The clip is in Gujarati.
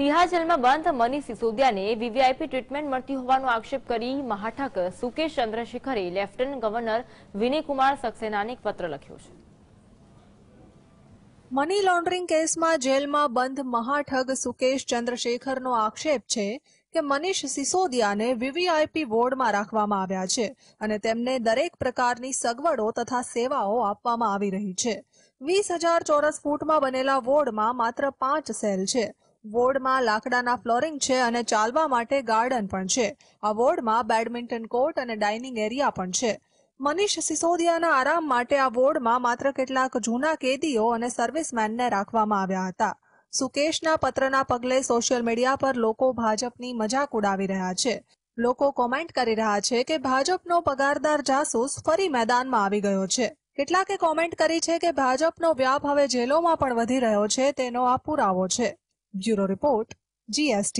તિહાર જેલમાં બંધ મની સિસોદિયાને વીવીઆઈપી ટ્રીટમેન્ટ મળતી હોવાનો આક્ષેપ કરી મહાઠક સુકેશ ચંદ્રશેખરે લેફ્ટનન્ટ ગવર્નર વિનયકુમાર સક્સેનાને પત્ર લખ્યો છે મની લોન્ડરિંગ કેસમાં જેલમાં બંધ મહાઠગ સુકેશ ચંદ્રશેખરનો આક્ષેપ છે કે મનીષ સિસોદિયાને વીવીઆઈપી વોર્ડમાં રાખવામાં આવ્યા છે અને તેમને દરેક પ્રકારની સગવડો તથા સેવાઓ આપવામાં આવી રહી છે વીસ હજાર ચોરસ ફૂટમાં બનેલા વોર્ડમાં માત્ર પાંચ સેલ છે વોર્ડમાં લાકડાના ફ્લોરિંગ છે અને ચાલવા માટે ગાર્ડન પણ છે આ વોર્ડમાં બેડમિન્ટન કોર્ટ અને ડાઇનિંગ એરિયા પણ છે મનીષ સિસોદિયાના આરામ માટે આ વોર્ડમાં માત્ર કેટલાક જૂના કેદીઓ અને સર્વિસમેનને રાખવામાં આવ્યા હતા સુકેશના પત્રના પગલે સોશિયલ મીડિયા પર લોકો ભાજપની મજાક ઉડાવી રહ્યા છે લોકો કોમેન્ટ કરી રહ્યા છે કે ભાજપનો પગારદાર જાસૂસ ફરી મેદાનમાં આવી ગયો છે કેટલાકે કોમેન્ટ કરી છે કે ભાજપનો વ્યાપ હવે જેલોમાં પણ વધી રહ્યો છે તેનો આ પુરાવો છે Bureau Report, GST